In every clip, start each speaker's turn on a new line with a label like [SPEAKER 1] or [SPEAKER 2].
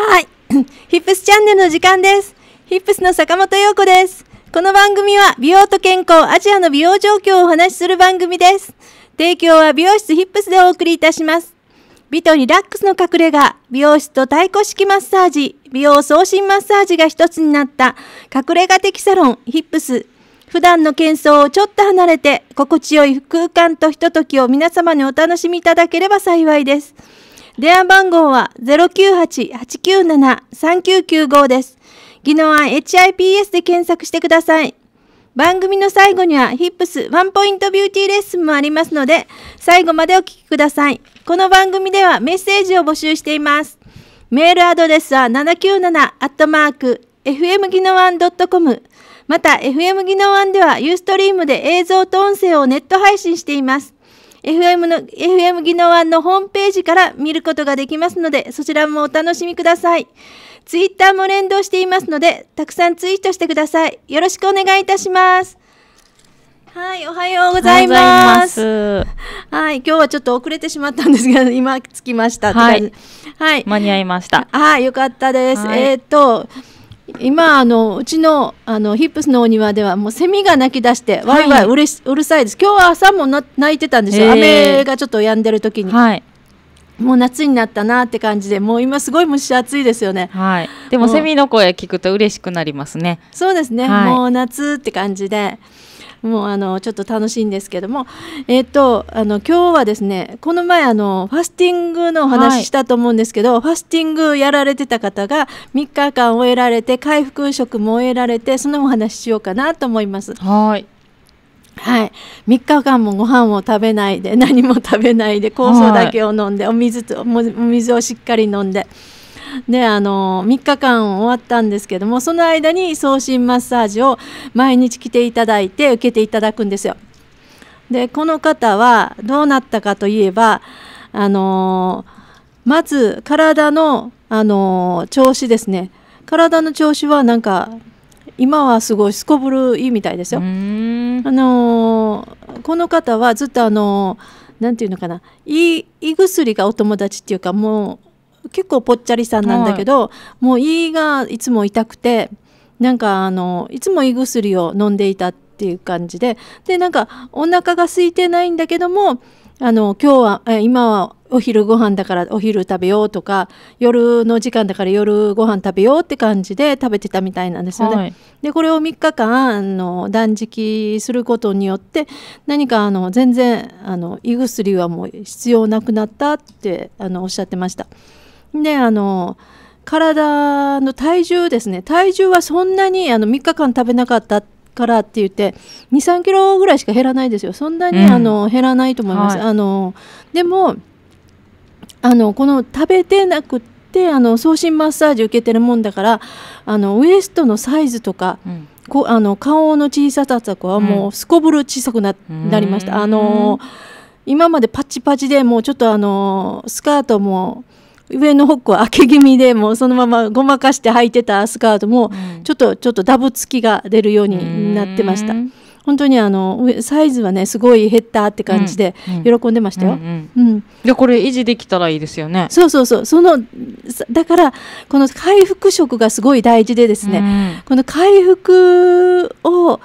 [SPEAKER 1] はい。ヒップスチャンネルの時間です。ヒップスの坂本陽子です。この番組は美容と健康、アジアの美容状況をお話しする番組です。提供は美容室ヒップスでお送りいたします。美とリラックスの隠れ家、美容室と太鼓式マッサージ、美容送信マッサージが一つになった隠れ家的サロン、ヒップス。普段の喧騒をちょっと離れて、心地よい空間とひとときを皆様にお楽しみいただければ幸いです。電話番号は098-897-3995です。技能案 HIPS で検索してください。番組の最後にはヒップスワンポイントビューティーレッスンもありますので、最後までお聞きください。この番組ではメッセージを募集しています。メールアドレスは797 FM 技能案 .com また FM 技能案ではユーストリームで映像と音声をネット配信しています。FM の、FM 技能案のホームページから見ることができますので、そちらもお楽しみください。ツイッターも連動していますので、たくさんツイートしてください。よろしくお願いいたします。はい、おはようございます。はいますはい、今日はちょっと遅れてしまったんですが、今着きました。はい、はい、間に合いました。あ、よかったです。えっ、と。今あのうちのあのヒップスのお庭ではもうセミが鳴き出してわいわいうれしうるさいです今日は朝もな泣いてたんですよ、えー、雨がちょっと止んでる時に、はい、もう夏になったなって感じでもう今すごい蒸し暑いですよね、はい、でもセミ
[SPEAKER 2] の声聞くと嬉しくなりますね
[SPEAKER 1] そうですね、はい、もう夏って感じでもうあのちょっと楽しいんですけども、えっ、とあの今日はですねこの前あのファスティングのお話したと思うんですけど、はい、ファスティングやられてた方が3日間終えられて回復食も終えられてそのお話ししようかなと思います。はいはい、3日間もご飯を食べないで何も食べないで酵素だけを飲んで、はい、お水とお水をしっかり飲んで。であの3日間終わったんですけどもその間に送信マッサージを毎日来ていただいて受けていただくんですよ。でこの方はどうなったかといえばあのまず体のあの調子ですね体の調子はなんか今はすごいすこぶるいいみたいですよ。あのこの方はずっとあのなんていうのかないいいい薬がお友達っていうかもう結構ぽっちゃりさんなんだけど、はい、もう胃がいつも痛くてなんかあのいつも胃薬を飲んでいたっていう感じででなんかお腹が空いてないんだけどもあの今日はえ今はお昼ご飯だからお昼食べようとか夜の時間だから夜ご飯食べようって感じで食べてたみたいなんですよね。はい、でこれを3日間の断食することによって何かあの全然あの胃薬はもう必要なくなったってあのおっしゃってました。であの体の体重ですね体重はそんなにあの3日間食べなかったからって言って23キロぐらいしか減らないですよそんなに、うん、あの減らないと思います、はい、あのでもあのこの食べてなくってあの送信マッサージ受けてるもんだからあのウエストのサイズとか、うん、こあの顔の小ささとかはもうすこぶる小さくなうん、なりましたあの今までパチパチでもうちょっとあのスカートも上のホックは開け気味でもうそのままごまかして履いてたスカートも、ちょっとちょっとダブつきが出るようになってました。本当にあのサイズはねすごい減ったって感じで喜んでましたよ。うん、うん
[SPEAKER 2] うこれ維持できたらいいですよね。そ
[SPEAKER 1] うそうそうそのだからこの回復食がすごい大事でですね、この回復を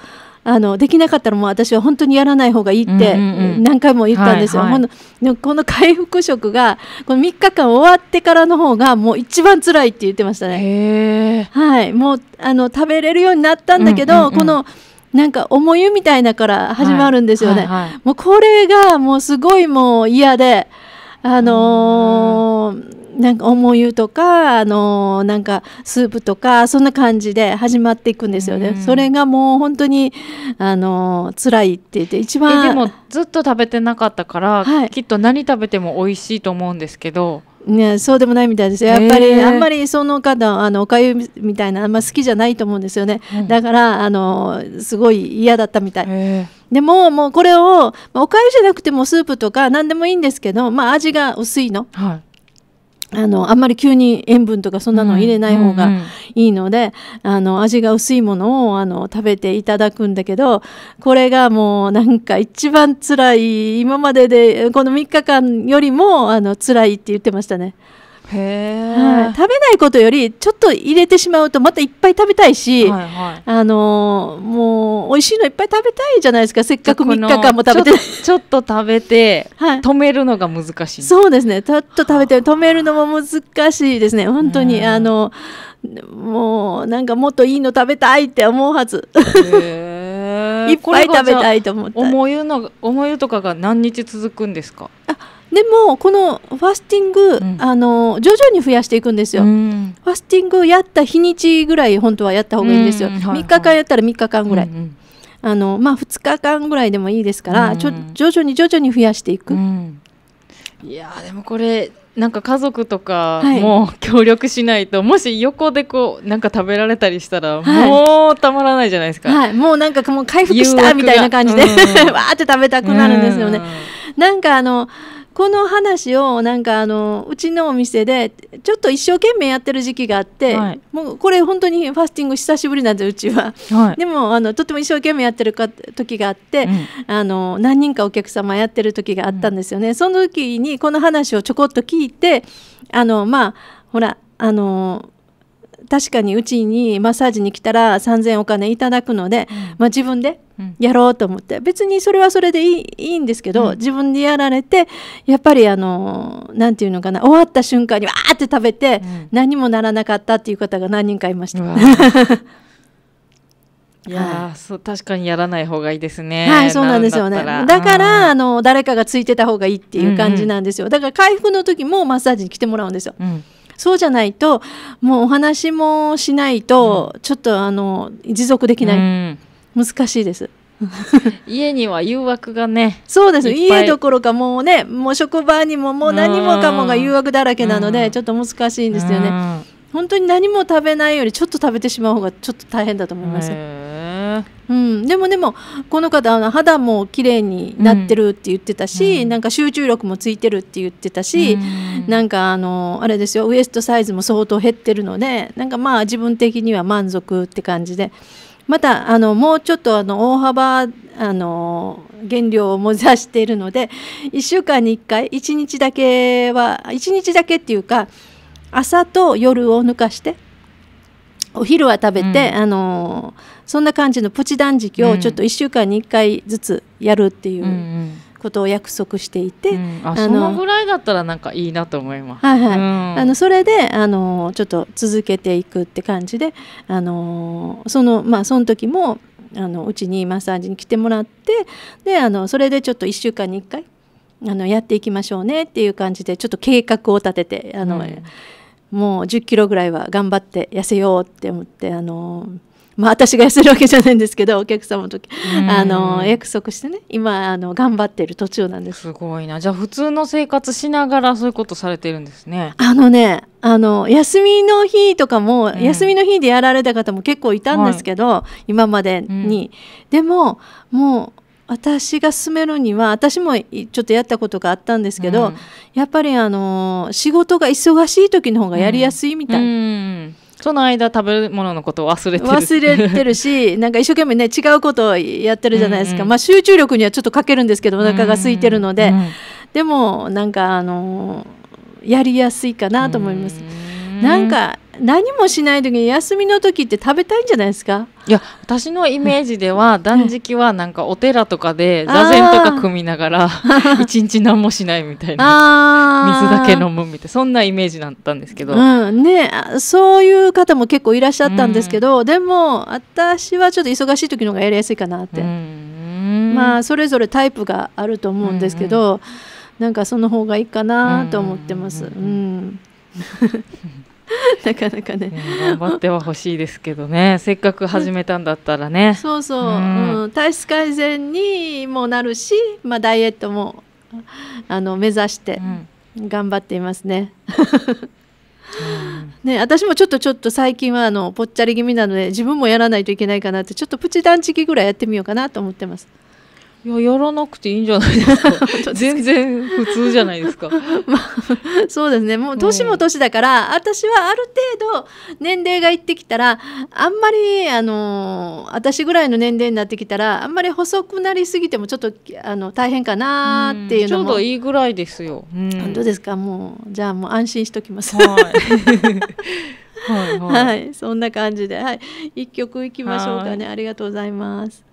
[SPEAKER 1] あのできなかったらもう私は本当にやらない方がいいって何回も言ったんですよ。はいのこの回復食がこの3日間終わってからの方がもう一番辛いって言ってましたね。はい、もうあの食べれるようになったんだけど、このなんか重湯みたいなから始まるんですよね。はいはいはい、もうこれがもうすごいもう嫌であのーなんか思湯とかあのなんかスープとかそんな感じで始まっていくんですよね、うん、それがもう本当にあの辛い
[SPEAKER 2] って言って一番でもずっと食べてなかったから、はい、きっと何食べても美味しいと思うんですけど
[SPEAKER 1] ね、そうでもないみたいですやっぱり、あんまりその方あのおかゆみたいなあんま好きじゃないと思うんですよね、うん、だからあのすごい嫌だったみたい、でももうこれをおかゆじゃなくてもスープとか何でもいいんですけど、まあ、味が薄いの、はいあの、あんまり急に塩分とかそんなの入れない方がいいので、あの、味が薄いものを、あの、食べていただくんだけど、これがもうなんか一番辛い、今までで、この3日間よりも、あの、辛いって言ってましたね。へはい、食べないことよりちょっと入れてしまうとまたいっぱい食べたいし、はいはい、あのー、もう美味しいのいっぱい食べたいじゃないですかせっかく3日間も食べてちょっと食べて、止めるのが難しいそうですねちょっと食べて止めるのも難しいですね本当にあのもうなんかもっといいの食べたいって思うはず。
[SPEAKER 2] いっぱい食べたいと思って。思いの、思いとかが何日続くんですか。あ
[SPEAKER 1] でもこのファスティング、うん、あの徐々に増やしていくんですよ、うん、ファスティングやった日にちぐらい本当はやった方がいいんですよ、うん、3日間やったら3日間ぐらい、うんうん、あのまあ、2日間ぐらいでもいいですから、ちょ徐々に徐々に増やしていく、
[SPEAKER 2] いやでもこれなんか家族とかも協力しないと、はい、もし横でこうなんか食べられたりしたら、もうたまらないじゃないですか、はい
[SPEAKER 1] もうなんかもう回復したみたいな感じで わーって食べたくなるんですよね。なんかあのこの話をなんかあのうちのお店でちょっと一生懸命やってる時期があって、はい、もうこれ本当にファスティング久しぶりなんでうちは、はい、でもあのとても一生懸命やってるか時があって、うん、あの何人かお客様やってる時があったんですよね、うん、その時にこの話をちょこっと聞いてあのまあほらあの確かにうちにマッサージに来たら3,000円お金いただくので、まあ、自分でやろうと思って、うん、別にそれはそれでいいいいんですけど、うん、自分でやられてやっぱりあの何て言うのかな終わった瞬間にわーって食べて、うん、何もならなかったっていう方が何人かいまし
[SPEAKER 2] た。いや、はい、そう確かにやらない方がいいですね。はい、そうなんですよね。だか
[SPEAKER 1] ら、あの誰かがついてた方がいいっていう感じなんですよ。だから回復の時もマッサージに来てもらうんですよ。うんそうじゃないともうお話もしないと、ちょっとあの持続できない、難しいです。
[SPEAKER 2] 家には誘惑がね
[SPEAKER 1] そうです家どころかもうねもう職場にももう何もかもが誘惑だらけなのでちょっと難しいんですよね本当に何も食べないよりちょっと食べてしまう方がちょっと大変だと思います。うん、でもでもこの方あの肌も綺麗になってるって言ってたし、うん、なんか集中力もついてるって言ってたし、うん、なんかあのあれですよウエストサイズも相当減ってるのでなんかまあ自分的には満足って感じで。またあのもうちょっとあの大幅あの減量を目指しているので1週間に1回1日だけは1日だけっていうか朝と夜を抜かしてお昼は食べて、うん、あのそんな感じのプチ断食をちょっと1週間に1回ずつやるっていう。ことを約束していて、うん、あのぐ
[SPEAKER 2] らいだったらなんかいいなと思います。はい
[SPEAKER 1] はい。うん、あのそれであのちょっと続けていくって感じで、あのそのまあその時もあのうちにマッサージに来てもらってであのそれでちょっと1週間に1回あのやっていきましょうねっていう感じでちょっと計画を立ててあの、うん、もう1 0キロぐらいは頑張って痩せようって思ってあの。まあ、私が痩せるわけじゃないんですけどお客様の時、あの約
[SPEAKER 2] 束してね今あの頑張ってる途中なんですすごいなじゃあ普通の生活しながらそういうことされてるんですね
[SPEAKER 1] あのねあの休みの日とかも、うん、休みの日でやられた方も結構いたんですけど、はい、今までに、うん、でももう私が進めるには私もちょっとやったことがあったんですけど、うん、やっぱりあの仕事が忙しい時の方がやりやすいみたい、
[SPEAKER 2] その間食べ物のことを忘れてる忘れて
[SPEAKER 1] るし なんか一生懸命ね違うことをやってるじゃないですか、うんうん、まあ、集中力にはちょっと欠けるんですけどお腹が空いてるので、うんうん、でもなんかあのやりやすいかなと思います。うんうんなんか何もしない時に休みの時って食べたいんじゃないですか
[SPEAKER 2] いや私のイメージでは断食はなんかお寺とかで座禅とか組みながら一日何もしないみたいな水だけ飲むみたいなそんなイメージだったんですけど、う
[SPEAKER 1] ん、ね、そういう方も結構いらっしゃったんですけど、うん、でも私はちょっと忙しい時の方がやりやすいかなって、うん、まあそれぞれタイプがあると思うんですけど、うん、なんかその方がいいかなと思ってます。うん なかなかね、
[SPEAKER 2] 頑張ってはほしいですけどね せっかく始めたんだったらねそうそう、うん、う
[SPEAKER 1] ん、体質改善にもなるし、まあ、ダイエットもあの目指して頑張っていますね。ね、私もちょっとちょっと最近はあのぽっちゃり気味なので自分もやらないといけないかなってちょっとプチ断食ぐらいやってみようかなと思ってます。
[SPEAKER 2] いややらなくていいんじゃないですか 全然普通じゃないですか、ま
[SPEAKER 1] あ、そうですねもう年も年だから、うん、私はある程度年齢がいってきたらあんまりあの私ぐらいの年齢になってきたらあんまり細くなりすぎてもちょっとあの大変かなっていうのも、うん、ちょうどいい
[SPEAKER 2] ぐらいですよ、うん、本当です
[SPEAKER 1] かもうじゃあもう安心しときます、はい
[SPEAKER 2] はい、は
[SPEAKER 1] い、そんな感じで、はい、一曲いきましょうかね、ありがとうございます。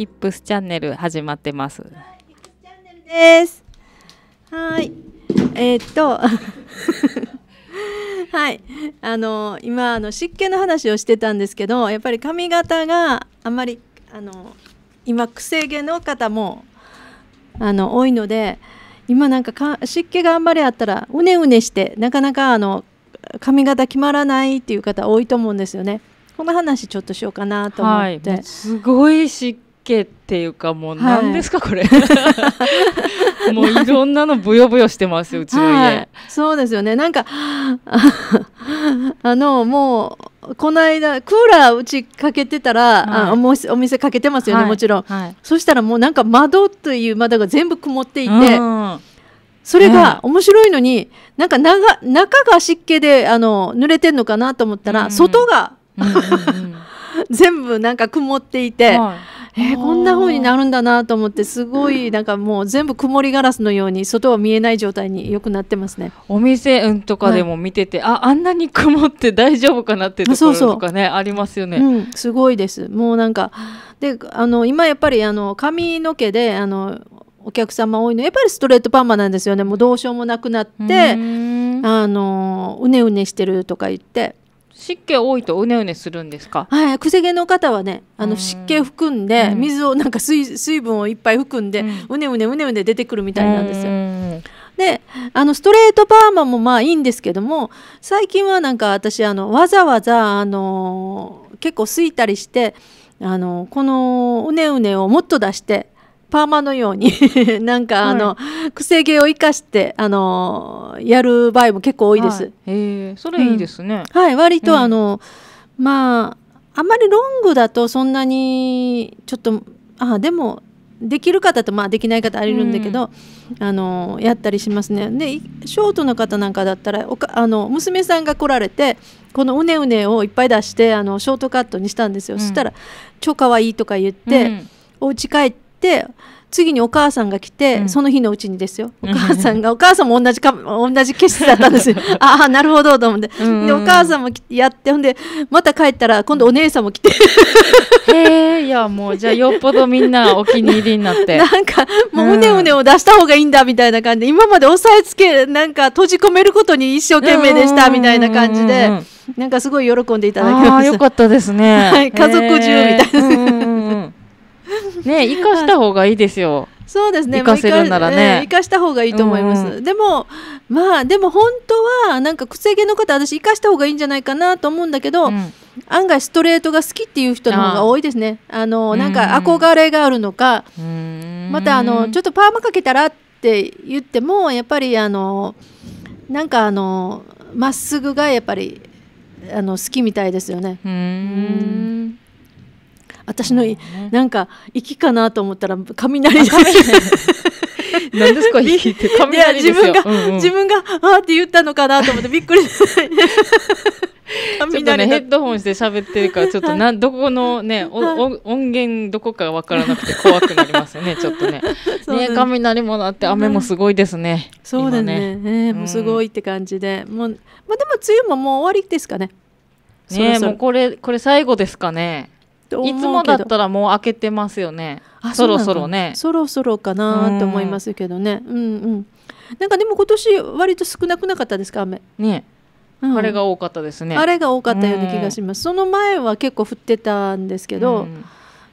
[SPEAKER 2] ヒップスチャンネル始まってます。
[SPEAKER 1] です。はい。えー、っと はい、あの今あの湿気の話をしてたんですけどやっぱり髪型があまりあの今くせ毛の方もあの多いので今なんかか湿気があんまりあったらうねうねしてなかなかあの髪型決まらないっていう方多いと思うんですよね。この話ちょっとしようかなと思って、はい、す
[SPEAKER 2] ごい湿けっていうかもう何ですかこ
[SPEAKER 1] れ、は
[SPEAKER 2] い、もういろんなのブヨブヨしてますうちの家、はい、
[SPEAKER 1] そうですよねなんかあのもうこの間クーラーうちかけてたら、はい、あもお店かけてますよね、もちろん、はい、そしたらもうなんか窓という窓が全部曇っていて、うんそれが面白いのに、ね、なんか中中が湿気であの濡れてんのかなと思ったら、うん、外が、うん、全部なんか曇っていて、はいえー、こんな風になるんだなと思ってすごいなんかもう全部曇りガラスのように外は見えない状態によくなってますねお店とかでも見
[SPEAKER 2] てて、はい、ああんなに曇って大丈夫かなってところとかねありますよね、う
[SPEAKER 1] ん、すごいですもうなんかであの今やっぱりあの髪の毛であのお客様多いのやっぱりストレートパーマなんですよねもうどうしようもなくなってあのうねうねしてるとか言って
[SPEAKER 2] 湿気多いとうねうねするんですか。
[SPEAKER 1] はい、くせ毛の方はね、あの湿気含んで、水をなんか水水分をいっぱい含んで、うねうねうねうね出てくるみたいなんですよ。で、あのストレートパーマもまあいいんですけども、最近はなんか私あのわざわざあの結構すいたりして、あのこのうねうねをもっと出して。パーマのように なんかあの、はい、癖毛を生かしてあのやる場合も結構多いです。はい、
[SPEAKER 2] えー、それいいですね。うん、はい割とあ
[SPEAKER 1] の、まああまりロングだとそんなにちょっとあでもできる方とまあできない方ありるんだけど、うん、あのやったりしますね。でショートの方なんかだったらおかあの娘さんが来られてこのうねうねをいっぱい出してあのショートカットにしたんですよ、うん、そしたら「超かわいい」とか言って、うん、お家帰って。って次にお母さんが来て、うん、その日のうちにですよお母さんが、お母さんも同じか同じ景色だったんですよ ああなるほどと思って、うんうん、でお母さんもやってほんでまた帰ったら今度お姉さんも来てへえいやもうじゃあよっ
[SPEAKER 2] ぽどみんなお気に入りになって な
[SPEAKER 1] んかもううねうねを出した方がいいんだみたいな感じで今まで押さえつけなんか閉じ込めることに一生懸命でしたみたいな感じでなんかすごい喜んでいただきましたよかっ
[SPEAKER 2] たですね、はい、家族中みたいな、ね生かした方がいいですよ。
[SPEAKER 1] そうですね生かせるならね生かした方がいいと思います、うんでもまあでも本当はなんか癖毛の方私生かした方がいいんじゃないかなと思うんだけど、うん、案外ストレートが好きっていう人の方が多いですねあのなんか憧れがあるのかまたあのちょっとパーマかけたらって言ってもやっぱりあのなんかあのまっすぐがやっぱりあの好きみたいですよね。うん私の、ね、なんか息かなと思ったら雷です。
[SPEAKER 2] 何 ですか息って雷ですよ。自分が、うんうん、自分があって言ったのかなと思ってびっくり。雷ね、ヘッドホンして喋ってるからちょっとなどこのね おお音源どこかわからなくて怖くなりますよ
[SPEAKER 1] ねちょっとねね
[SPEAKER 2] 雷もなって雨もすごいですね、うん、そうだねね、うん、もうすごいって感じでもう、まあ、でも梅雨も
[SPEAKER 1] もう終わりですかね
[SPEAKER 2] ねもうこれこれ最後ですかねいつもだったらもう開けてますよねそろそろねそ
[SPEAKER 1] ろそろかなって思いますけどねうんうんなんかでも今年割と少なくなかったですか雨
[SPEAKER 2] ねうん、あれが多かったですねあれが多かったような気がし
[SPEAKER 1] ます、その前は結構降ってたんですけど、うん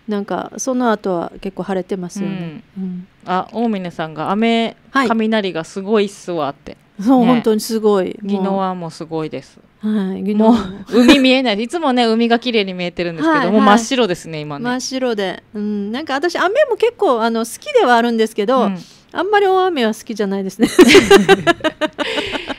[SPEAKER 1] なんかその後は結構晴れてますよね、
[SPEAKER 2] うん、あ大峰さんが雨、はい、雷がすごいっすわって、そう、ね、本当にすごい宜野湾もすごいですはい、もう海見えないいつもね海が綺麗に見えてるんですけど、はいはい、もう真っ白ですね今ね真っ
[SPEAKER 1] 白で、うん、なんか私雨も結構あの好きではあるんですけど、うん、あんまり大雨は好きじゃないですね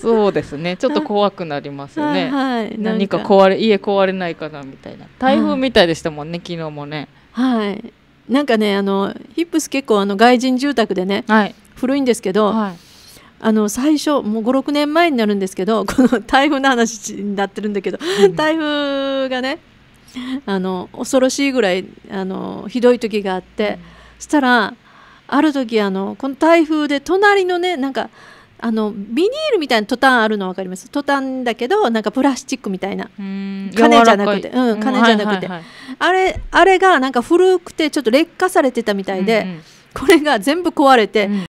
[SPEAKER 2] そうですねちょっと怖くなりますよね、はい、何か壊れ家壊れないかなみたいな台風みたいでしたもんね、はい、昨日もね
[SPEAKER 1] はいなんかねあのヒップス結構あの外人住宅でね、はい、古いんですけど、はい、あの最初もう56年前になるんですけど この台風の話になってるんだけど、うん、台風がねあの恐ろしいぐらいあのひどい時があって、うん、そしたらある時あのこの台風で隣のねなんかあのビニールみたいなトタンあるの分かりますトタンだけどなんかプラスチックみたいな金
[SPEAKER 2] じゃなくてうん金じゃなくて、
[SPEAKER 1] あれあれがなんか古くてちょっと劣化されてたみたいで、うんうん、これが全部壊れて、うん